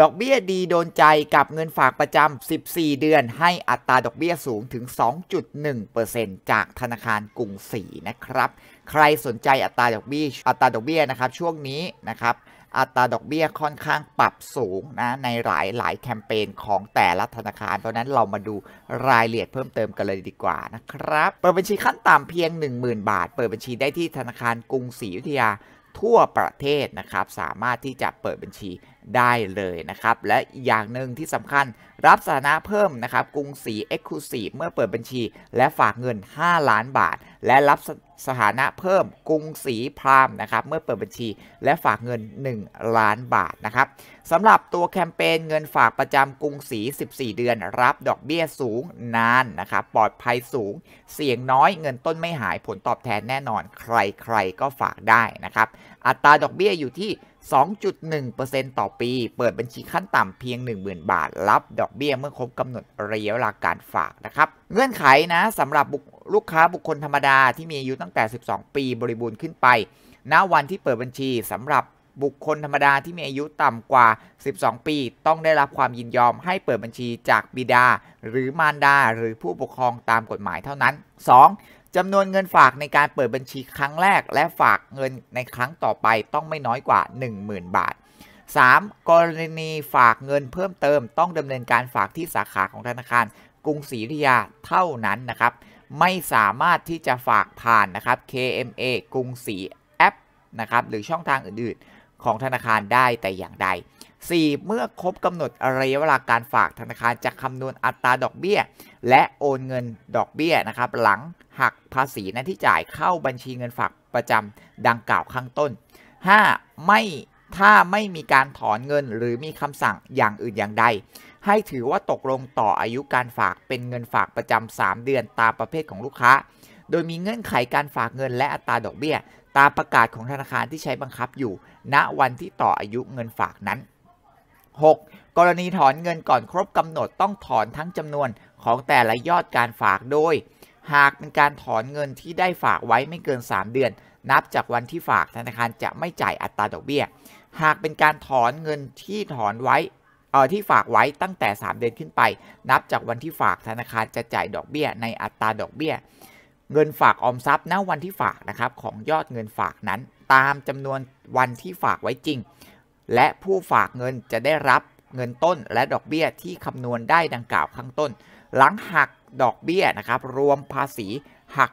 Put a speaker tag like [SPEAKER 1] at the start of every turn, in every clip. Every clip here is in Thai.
[SPEAKER 1] ดอกเบี้ย ดีโดนใจกับเงินฝากประจำ 14 เดือน ให้อัตราดอกเบี้ยสูงถึง 2.1%จากธนาคารกรุงศรีนะครับ ใครสนใจอัตราดอกเบี้ย อัตราดอกเบี้ยนะครับช่วงนี้นะครับ อัตราดอกเบี้ยค่อนข้างปรับสูงนะในหลายหลายแคมเปญของแต่ละธนาคาร เพราะนั้นเรามาดูรายละเอียดเพิ่มเติมกันเลยดีกว่านะครับ เปิดบัญชีขั้นต่ำเพียง 10,000 บาท เปิดบัญชีได้ที่ธนาคารกรุงศรีอยุธยาทั่วประเทศนะครับ สามารถที่จะเปิดบัญชีได้เลยนะครับ และอย่างหนึ่งที่สำคัญ รับสถานะเพิ่มนะครับกรุงศรีเกซ์คลูซีฟเมื่อเปิดบัญชี และฝากเงิน 5 ล้านบาทและรับสถานะเพิ่มกรุงศรีพราหมณ์นะครับเมื่อเปิดบัญชีและฝากเงิน 1 ล้านบาทนะครับสำหรับตัวแคมเปญเงินฝากประจำกรุงศรี14 เดือน รับดอกเบี้ยสูงนานนะครับปลอดภัยสูง เสี่ยงน้อย เงินต้นไม่หายผลตอบแทนแน่นอนใครๆก็ฝากได้นะครับ อัตราดอกเบี้ยอยู่ที่ 2.1%ต่อปี เปิดบัญชีขั้นต่ำเพียง10,000บาท รับดอกเบี้ยเมื่อครบกำหนดระยะเวลาการฝากนะครับเงื่อนไขนะสำหรับลูกค้าบุคคลธรรมดาที่มีอายุตั้งแต่ 12 ปีบริบูรณ์ขึ้นไป ณ วันที่เปิดบัญชีสำหรับบุคคลธรรมดาที่มีอายุต่ำกว่า 12 ปี ต้องได้รับความยินยอม ให้เปิดบัญชีจากบิดา หรือมารดา หรือผู้ปกครองตามกฎหมายเท่านั้น 2. จำนวนเงินฝากในการเปิดบัญชีครั้งแรก และฝากเงินในครั้งต่อไปต้องไม่น้อยกว่า 10,000 บาท 3. กรณีฝากเงินเพิ่มเติมต้องดำเนินการฝากที่สาขาของธนาคารกรุงศรีอยุธยาเท่านั้นนะครับไม่สามารถที่จะฝากผ่านนะครับ KMA กรุงศรีแอปนะครับหรือช่องทางอื่นๆของธนาคารได้แต่อย่างใด 4. เมื่อครบกำหนดระยะเวลาการฝากธนาคารจะคำนวณอัตราดอกเบี้ย และโอนเงินดอกเบี้ยนะครับหลังหักภาษีนนที่จ่ายเข้าบัญชีเงินฝากประจำดังกล่าวข้างต้น 5. ไม่ถ้าไม่มีการถอนเงินหรือมีคำสั่งอย่างอื่นอย่างใดให้ถือว่าตกลงต่ออายุการฝากเป็นเงินฝากประจำ3เดือนตามประเภทของลูกค้า โดยมีเงื่อนไขการฝากเงินและอัตราดอกเบี้ย ตามประกาศของธนาคารที่ใช้บังคับอยู่ ณ วันที่ต่ออายุเงินฝากนั้น 6. กรณีถอนเงินก่อนครบกำหนดต้องถอนทั้งจำนวน ของแต่ละยอดการฝาก โดย หากเป็นการถอนเงินที่ได้ฝากไว้ไม่เกิน 3 เดือน นับจากวันที่ฝากธนาคารจะไม่จ่ายอัตราดอกเบี้ย หากเป็นการถอนเงินที่ถอนไว้่อที่ฝากไว้ตั้งแต่ 3 เดือนขึ้นไป นับจากวันที่ฝากธนาคารจะจ่ายดอกเบี้ยในอัตราดอกเบี้ย เงินฝากออมทรัพย์ณวันที่ฝากนะครับของยอดเงินฝากนั้น ตามจำนวนวันที่ฝากไว้จริง และผู้ฝากเงินจะได้รับเงินต้นและดอกเบี้ยที่คำนวณได้ดังกล่าวข้างต้น หลังหักดอกเบี้ยนะครับรวมภาษีหัก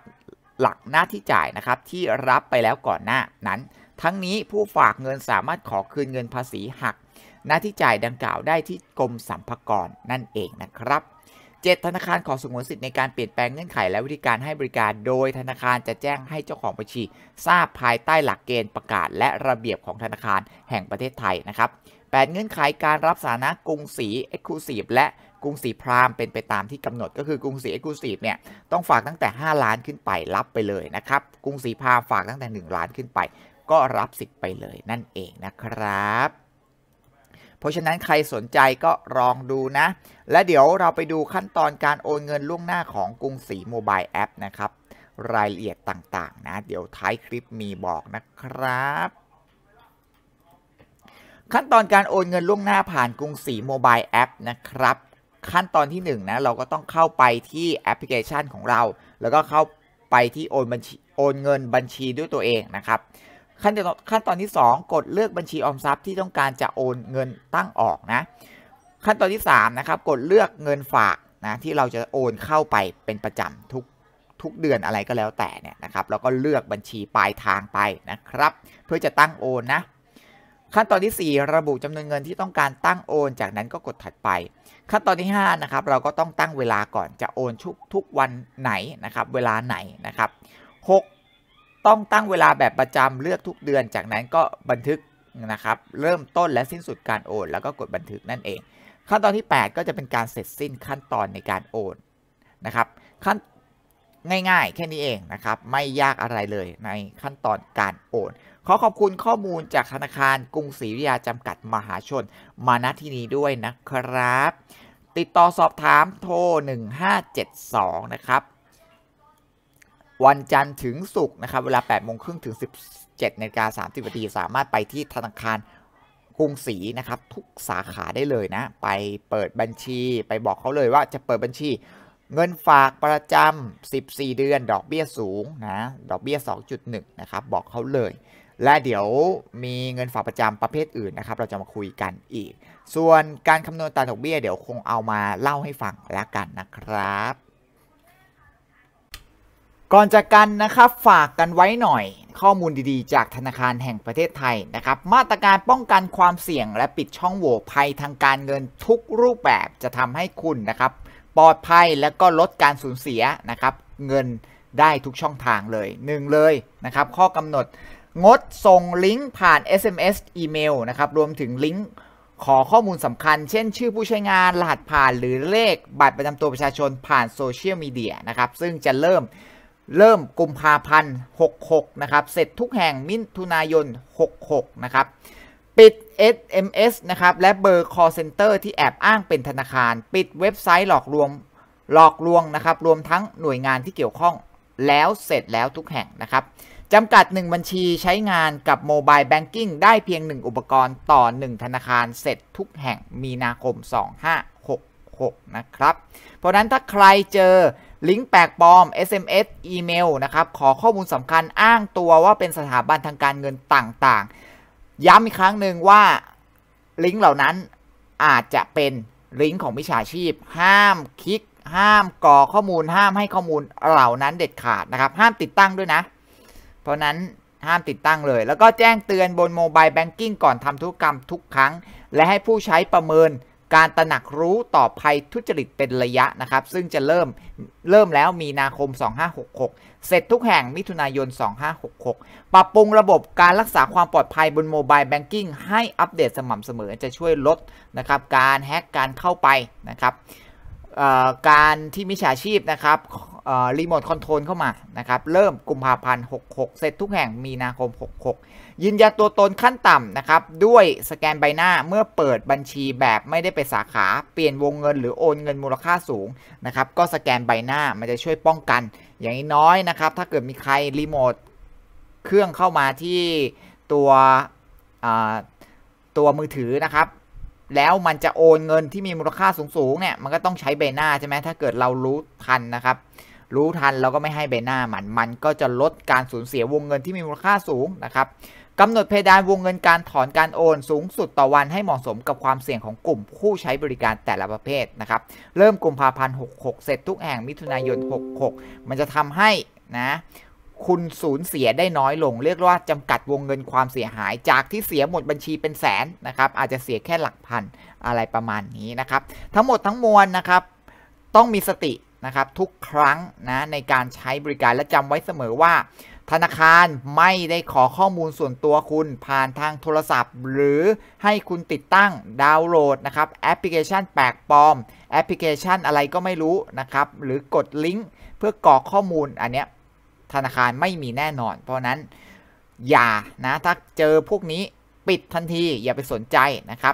[SPEAKER 1] หลักหน้าที่จ่ายนะครับที่รับไปแล้วก่อนหน้านั้น ทั้งนี้ผู้ฝากเงินสามารถขอคืนเงินภาษีหักหน้าที่จ่ายดังกล่าวได้ที่กรมสรรพากร นั่นเองนะครับ 7 ธนาคารขอสงวนสิทธิ์ในการเปลี่ยนแปลงเงื่อนไขและวิธีการให้บริการ โดยธนาคารจะแจ้งให้เจ้าของบัญชี ทราบภายใต้หลักเกณฑ์ประกาศ และระเบียบของธนาคารแห่งประเทศไทยนะครับ8เงื่อนไขการรับสานะกรุงศรีเอ็กซ์คลูซีฟและกรุงศรีพรามเป็นไปตามที่กำหนดก็คือกรุงศรีเอ็กซ์คลูซีฟเนี่ยต้องฝากตั้งแต่ 5 ล้านขึ้นไปรับไปเลยนะครับกรุงศรีพรามฝากตั้งแต่ 1 ล้านขึ้นไป ก็รับสิทธิ์ไปเลยนั่นเองนะครับเพราะฉะนั้นใครสนใจก็ลองดูนะ และเดี๋ยวเราไปดูขั้นตอนการโอนเงินล่วงหน้าของกรุงศรีโมบายแอปนะครับรายละเอียดต่างๆนะ เดี๋ยวท้ายคลิปมีบอกนะครับ ขั้นตอนการโอนเงินล่วงหน้าผ่านกรุงศรีโมบายแอปนะครับ ขั้นตอนที่1นนะเราก็ต้องเข้าไปที่แอปพลิเคชันของเรา แล้วก็เข้าไปที่โอนบัญชีโอนเงินบัญชีด้วยตัวเองนะครับขั้นตอนขั้นตอนที่ 2 กดเลือกบัญชีออมทรัพย์ที่ต้องการจะโอนเงินตั้งออกนะขั้นตอนที่3นะครับกดเลือกเงินฝากนะที่เราจะโอนเข้าไปเป็นประจำทุกทุกเดือนอะไรก็แล้วแต่เนี่ยนะครับแล้วก็เลือกบัญชีปลายทางไปนะครับเพื่อจะตั้งโอนนะขั้นตอนที่ 4 ระบุจำนวนเงินที่ต้องการตั้งโอน จากนั้นก็กดถัดไป ขั้นตอนที่5นะครับเราก็ต้องตั้งเวลาก่อนจะโอนทุกทุกวันไหนนะครับเวลาไหนนะครับ6ต้องตั้งเวลาแบบประจำเลือกทุกเดือนจากนั้นก็บันทึกนะครับ เริ่มต้นและสิ้นสุดการโอน แล้วก็กดบันทึกนั่นเอง ขั้นตอนที่ 8 ก็จะเป็นการเสร็จสิ้นขั้นตอนในการโอนนะครับขั้นง่ายๆ แค่นี้เองนะครับ ไม่ยากอะไรเลยในขั้นตอนการโอน ขอขอบคุณข้อมูลจากธนาคารกรุงศรีวิทยาจำกัดมหาชนมาณที่นี้ด้วยนะครับ ติดต่อสอบถามโทร 1572 นะครับวันจันทร์ถึงศุกร์นะครับเวลา8โมงครึ่งถึง 17นากา30นาทีสามารถไปที่ธนาคารกรุงศรีนะครับ ทุกสาขาได้เลยนะ ไปเปิดบัญชีไปบอกเขาเลยว่าจะเปิดบัญชี เงินฝากประจำ 14 เดือนดอกเบี้ยสูงนะดอกเบี้ย 2.1 นะครับบอกเขาเลย และเดี๋ยวมีเงินฝากประจำประเภทอื่นนะครับ เราจะมาคุยกันอีก ส่วนการคำนวณตาดอกเบี้ยเดี๋ยวคงเอามาเล่าให้ฟังแล้วกันนะครับก่อนจากกันนะครับฝากกันไว้หน่อยข้อมูลดีๆ จากธนาคารแห่งประเทศไทยนะครับ มาตรการป้องกันความเสี่ยง และปิดช่องโหว่ภัยทางการเงินทุกรูปแบบจะทำให้คุณนะครับ ปลอดภัยและก็ลดการสูญเสียนะครับเงินได้ทุกช่องทางเลยหนึ่งเลยนะครับข้อกำหนด งดส่งลิงก์ผ่าน SMS อีเมลนะครับรวมถึงลิงก์ขอข้อมูลสำคัญ เช่น ชื่อผู้ใช้งานรหัสผ่าน หรือเลขบัตรประจำตัวประชาชนผ่านโซเชียลมีเดียนะครับซึ่งจะเริ่มเริ่มกุมภาพันธ์66นะครับเสร็จทุกแห่งมิถุนายน 66นะครับปิด SMS นะครับและเบอร์ call center ที่แอบอ้างเป็นธนาคาร ปิดเว็บไซต์หลอกลวงหลอกลวงนะครับรวมทั้งหน่วยงานที่เกี่ยวข้องแล้วเสร็จแล้วทุกแห่งนะครับจำกัด 1 บัญชีใช้งานกับโมบายแบงกิ้งได้เพียง 1 อุปกรณ์ต่อ 1 ธนาคารเสร็จทุกแห่งมีนาคม 2566นะครับเพราะนั้นถ้าใครเจอลิงก์แปลกปลอม SMS อีเมลนะครับ ขอข้อมูลสำคัญอ้างตัวว่าเป็นสถาบันทางการเงินต่างๆ ย้ำอีกครั้งหนึ่งว่าลิงก์เหล่านั้นอาจจะเป็นลิงก์ของมิจฉาชีพ ห้ามคลิก ห้ามกรอข้อมูล ห้ามให้ข้อมูลเหล่านั้นเด็ดขาดนะครับ ห้ามติดตั้งด้วยนะ เพราะนั้นห้ามติดตั้งเลย แล้วก็แจ้งเตือนบนโมบายแบงกิ้งก่อนทำธุรกรรมทุกครั้ง และให้ผู้ใช้ประเมินการตระหนักรู้ต่อภัยทุจริตเป็นระยะนะครับซึ่งจะเริ่มเริ่มแล้วมีนาคม 2566 เสร็จทุกแห่งมิถุนายน 2566 ปรับปรุงระบบการรักษาความปลอดภัยบนโมบายแบงกิ้งให้อัปเดตสม่ำเสมอจะช่วยลดนะครับการแฮ็กการเข้าไปนะครับการที่มิจฉาชีพนะครับรีโมทคอนโทรลเข้ามานะครับเริ่มกุมภาพันธ์ 66 เสร็จทุกแห่งมีนาคม 66ยืนยันตัวตนขั้นต่ำนะครับ ด้วยสแกนใบหน้าเมื่อเปิดบัญชีแบบไม่ได้ไปสาขาเปลี่ยนวงเงินหรือโอนเงินมูลค่าสูงนะครับก็สแกนใบหน้า มันจะช่วยป้องกัน อย่างน้อยนะครับถ้าเกิดมีใครรีโมทเครื่องเข้ามาที่ตัวตัวมือถือนะครับแล้วมันจะโอนเงินที่มีมูลค่าสูงๆเนี่ยมันก็ต้องใช้ใบหน้าใช่ไหมถ้าเกิดเรารู้ทันนะครับ รู้ทันเราก็ไม่ให้ใบหน้ามันมันก็จะลดการสูญเสียวงเงินที่มีมูลค่าสูงนะครับกำหนดเพดานวงเงินการถอนการโอนสูงสุดต่อวันให้เหมาะสมกับความเสี่ยงของกลุ่มผู้ใช้บริการแต่ละประเภทนะครับเริ่มกลุ่มพาพันหกหกเสร็จทุกแห่งมิถุนายน66 มันจะทำให้นะคุณสูญเสียได้น้อยลง เรียกว่าจำกัดวงเงินความเสียหาย จากที่เสียหมดบัญชีเป็นแสนนะครับอาจจะเสียแค่หลักพัน อะไรประมาณนี้นะครับ ทั้งหมดทั้งมวลนะครับ ต้องมีสตินะครับทุกครั้งนะในการใช้บริการและจำไว้เสมอว่า ธนาคารไม่ได้ขอข้อมูลส่วนตัวคุณ ผ่านทางโทรศัพท์ หรือให้คุณติดตั้งดาวน์โหลดนะครับแอปพลิเคชันแปลกปลอม แอปพลิเคชันอะไรก็ไม่รู้นะครับหรือกดลิงก์เพื่อกรอกข้อมูลอันเนี้ยธนาคารไม่มีแน่นอน เพราะนั้น อย่านะถ้าเจอพวกนี้ปิดทันทีอย่าไปสนใจนะครับ